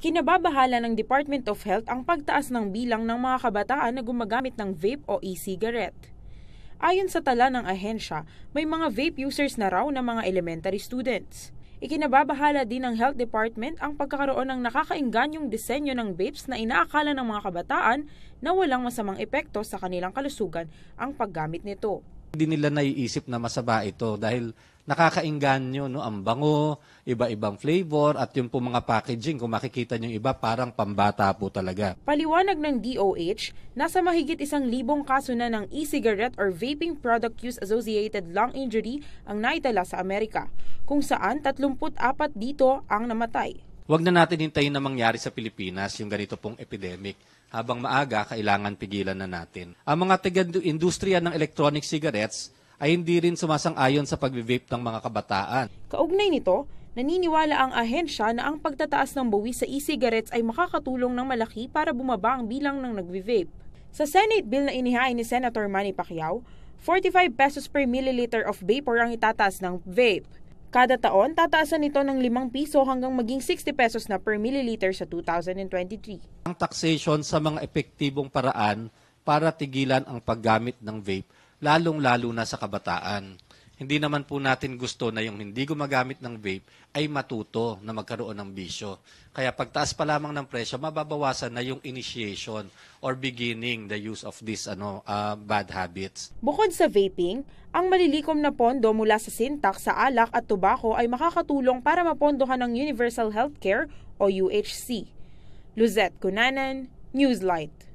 Ikinababahala ng Department of Health ang pagtaas ng bilang ng mga kabataan na gumagamit ng vape o e-cigarette. Ayon sa tala ng ahensya, may mga vape users na raw na mga elementary students. Ikinababahala din ng Health Department ang pagkakaroon ng nakakainganyong disenyo ng vapes na inaakala ng mga kabataan na walang masamang epekto sa kanilang kalusugan ang paggamit nito. Hindi nila naiisip na masaba ito dahil nakakainganyo, no? Ang bango, iba-ibang flavor, at yung po mga packaging, kung makikita niyo iba, parang pambata po talaga. Paliwanag ng DOH, nasa mahigit isang libong kaso na ng e-cigarette or vaping product use associated lung injury ang naitala sa Amerika, kung saan 34 dito ang namatay. Huwag na natin hintayin na mangyari sa Pilipinas yung ganito pong epidemic. Habang maaga, kailangan pigilan na natin. Ang mga taga-industriya ng electronic cigarettes ay hindi rin sumasang-ayon sa pag-vape ng mga kabataan. Kaugnay nito, naniniwala ang ahensya na ang pagtataas ng buwis sa e-cigarettes ay makakatulong ng malaki para bumaba ang bilang ng nagvivape. Sa Senate bill na inihain ni Senator Manny Pacquiao, 45 pesos per milliliter of vapor ang itataas ng vape. Kada taon, tataasan ito ng 5 piso hanggang maging 60 pesos na per milliliter sa 2023. Ang taxation sa mga epektibong paraan para tigilan ang paggamit ng vape, lalong-lalo na sa kabataan. Hindi naman po natin gusto na yung hindi gumagamit ng vape ay matuto na magkaroon ng bisyo. Kaya pagtaas pa lamang ng presyo, mababawasan na yung initiation or beginning the use of these ano, uh, bad habits. Bukod sa vaping, ang malilikom na pondo mula sa sintak sa alak at tobacco ay makakatulong para mapondohan ng Universal Healthcare o UHC. Luzette Cunanan, Newslight.